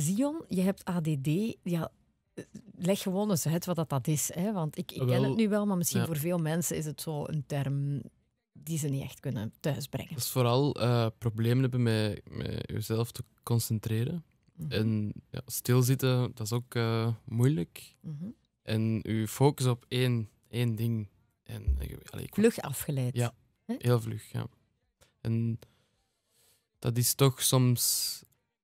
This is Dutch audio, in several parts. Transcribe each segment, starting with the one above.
Zion, je hebt ADD. Ja, leg gewoon eens uit wat dat, dat is. Hè? Want ik, ik ken het nu wel, maar misschien voor veel mensen is het zo een term die ze niet echt kunnen thuisbrengen. Dat is vooral eh, problemen hebben met, met jezelf te concentreren. Mhm. En ja, stilzitten, dat is ook eh, moeilijk. Mhm. En je focus op één, één ding. En, eh, allee, Vlug afgeleid. Ja, heel vlug. Ja. En dat is toch soms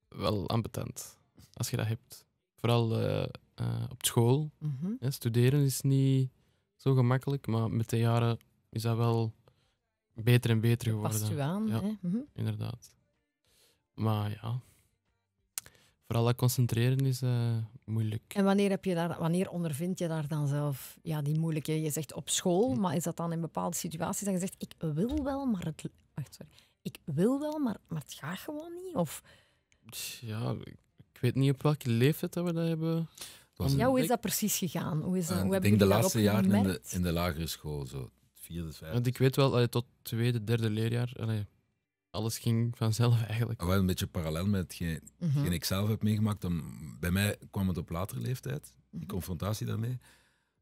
wel ambetant als je dat hebt. Vooral eh, eh, op school. Mhm. studeren is niet zo gemakkelijk, maar met de jaren is dat wel beter en beter geworden. Past je aan, hè? Mhm. inderdaad. Maar ja, vooral dat concentreren is eh, moeilijk. En wanneer, heb je daar, wanneer ondervind je daar dan zelf ja, die moeilijke... Je zegt op school, maar is dat dan in bepaalde situaties dat je zegt, ik wil wel, maar het... Wacht, sorry. Ik wil wel, maar, maar het gaat gewoon niet? Of... Ja, weet niet op welke leeftijd dat we dat hebben. hoe is dat precies gegaan? Hoe is ah, dat, ik denk de laatste jaren in de, lagere school, zo vierde, vijfde. Want ik weet wel, je tot tweede, derde leerjaar, alles ging vanzelf eigenlijk. Wel een beetje parallel met mhm. hetgeen ik zelf heb meegemaakt. Dan, bij mij kwam het op latere leeftijd, die mhm. confrontatie daarmee.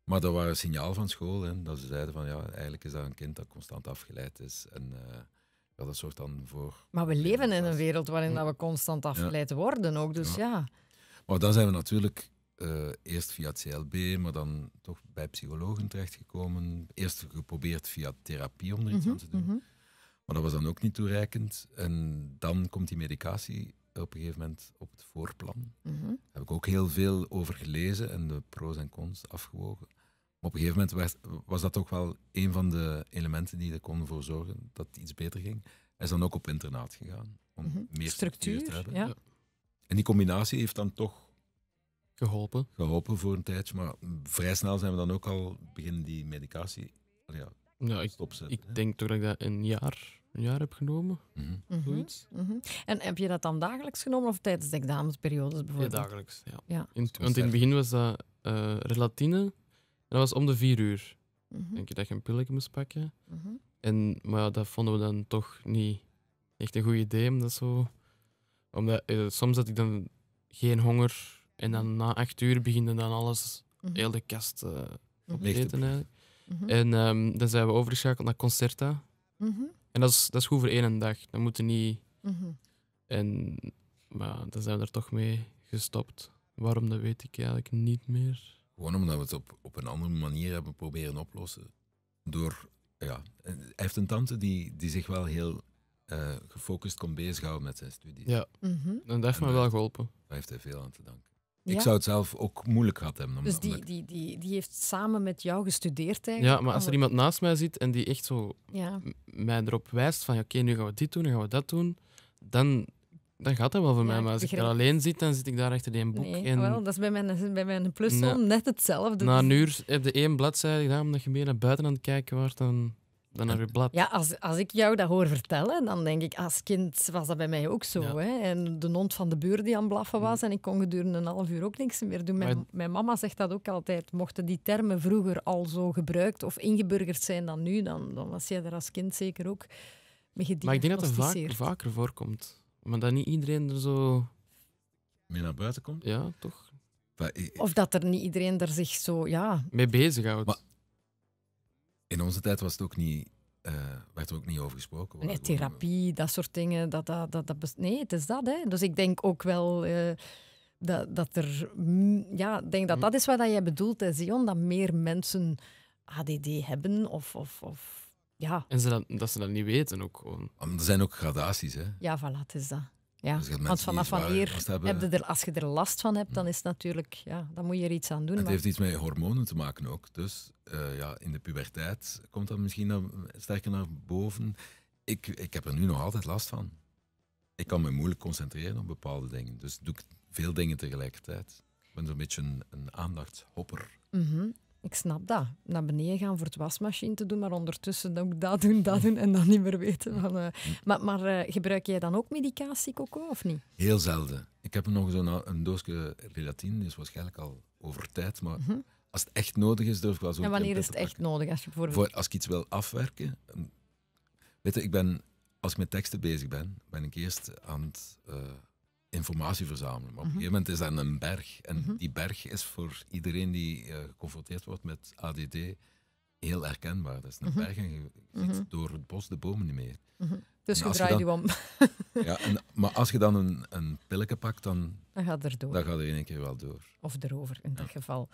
Maar dat was een signaal van school, hè, dat ze zeiden van ja, eigenlijk is dat een kind dat constant afgeleid is. En, eh, dat dan voor... Maar we leven in een wereld waarin dat we constant afgeleid worden ook, dus ja. Maar dan zijn we natuurlijk eh, eerst via het CLB, maar dan toch bij psychologen terechtgekomen. Eerst geprobeerd via therapie om er iets aan mhm, te doen. Mhm. Maar dat was dan ook niet toereikend. En dan komt die medicatie op een gegeven moment op het voorplan. Mhm. Daar heb ik ook heel veel over gelezen en de pro's en cons afgewogen op een gegeven moment was dat toch wel een van de elementen die er konden voor zorgen dat het iets beter ging. Hij is dan ook op internaat gegaan om mhm. meer structuur, te hebben. Ja. En die combinatie heeft dan toch geholpen. geholpen voor een tijdje, maar vrij snel zijn we dan ook al beginnen die medicatie ja, ja, ik, stopzetten. Ik denk toch dat ik dat een jaar, een jaar heb genomen, mm -hmm. En heb je dat dan dagelijks genomen of tijdens de damesperiodes bijvoorbeeld? Ja, dagelijks, ja. ja. want in het begin was dat eh, relatine dat was om de vier uur. Mm Denk je dat je een pilletje moest pakken? Mhm. en, maar dat vonden we dan toch niet echt een goed idee. Omdat zo, omdat, eh, soms had ik dan geen honger. En dan na acht uur beginnen dan alles, mm heel de kast uh, op mhm. te eten eigenlijk. Mhm. En ehm, dan zijn we overgeschakeld naar Concerta. En dat is, dat is goed voor één dag. Dan moeten niet... En maar dan zijn we er toch mee gestopt. Waarom, dat weet ik eigenlijk niet meer. Gewoon omdat we het op, op een andere manier hebben proberen oplossen. Door, ja, hij heeft een tante die, die zich wel heel eh, gefocust kon bezighouden met zijn studie. Ja, mm -hmm. en dat heeft me wel geholpen. Daar heeft hij veel aan te danken. Ik zou het zelf ook moeilijk gehad hebben. dus die, die, die, die heeft samen met jou gestudeerd eigenlijk? Ja, maar als er iemand naast mij zit en die echt zo mij erop wijst van oké, nu gaan we dit doen, nu gaan we dat doen, dan dat gaat dat wel voor mij. Maar als ik er alleen zit, dan zit ik daar achter één boek. Nee, wel, dat is bij mijn, bij mijn plus ja. net hetzelfde. Na een dus- uur heb je één bladzijde gedaan, omdat je meer naar buiten aan het kijken wordt dan, dan naar je blad. Ja, als, als ik jou dat hoor vertellen, dan denk ik, als kind was dat bij mij ook zo. Hè? En de hond van de buur die aan het blaffen was, mm. en ik kon gedurende een half uur ook niks meer doen. Mijn, mijn mama zegt dat ook altijd. Mochten die termen vroeger al zo gebruikt of ingeburgerd zijn dan nu, dan, dan was jij daar als kind zeker ook Maar ik denk dat dat vaak, vaker voorkomt. Maar dat niet iedereen er zo... Mee naar buiten komt? Ja, toch? Of dat er niet iedereen er zich zo ja. mee bezighoudt. Maar in onze tijd was het ook niet, eh, werd er ook niet over gesproken. Nee, therapie, dat soort dingen. Dat, dat, dat, dat, nee, het is dat. Hè. Dus ik denk ook wel eh, dat, dat er. Mm, ja, denk dat hm. dat is wat jij bedoelt, Zion. Dat meer mensen ADD hebben of, of, of ja. En ze dat, dat ze dat niet weten ook gewoon. Ah, er zijn ook gradaties, hè? Ja, voilà, het is dat. Ja. Dus Want vanaf wanneer, heb je er, als je er last van hebt, dan hmm. is het natuurlijk, ja, dan moet je er iets aan doen. Het heeft iets met hormonen te maken ook. Dus eh, ja, in de puberteit komt dat misschien naar, sterker naar boven. Ik, ik heb er nu nog altijd last van. Ik kan me moeilijk concentreren op bepaalde dingen. Dus doe ik veel dingen tegelijkertijd. Ik ben zo'n beetje een, een aandachtshopper. Mhm ik snap dat. Naar beneden gaan voor het wasmachine te doen, maar ondertussen ook dat doen, dat doen en dan niet meer weten. Van, eh, Maar, maar eh, gebruik jij dan ook medicatie, Coco, of niet? Heel zelden. Ik heb nog zo'n een doosje relatine, dus waarschijnlijk al over tijd, maar... Mhm. Als het echt nodig is, durf ik wel zo. En wanneer is het echt nodig? Als, je bijvoorbeeld... voor, als ik iets wil afwerken. Weet je, ik ben, als ik met teksten bezig ben, ben ik eerst aan het eh, informatie verzamelen. Maar op een mhm. gegeven moment is dat een berg. En mhm. die berg is voor iedereen die uh, geconfronteerd wordt met ADD heel herkenbaar. Dat is een mhm. berg en je ziet door het bos de bomen niet meer. Dus je draait je om. ja, en, maar als je dan een, een pilletje pakt, dan, dan gaat er door. Dan gaat er in één keer wel door. Of erover in dat geval.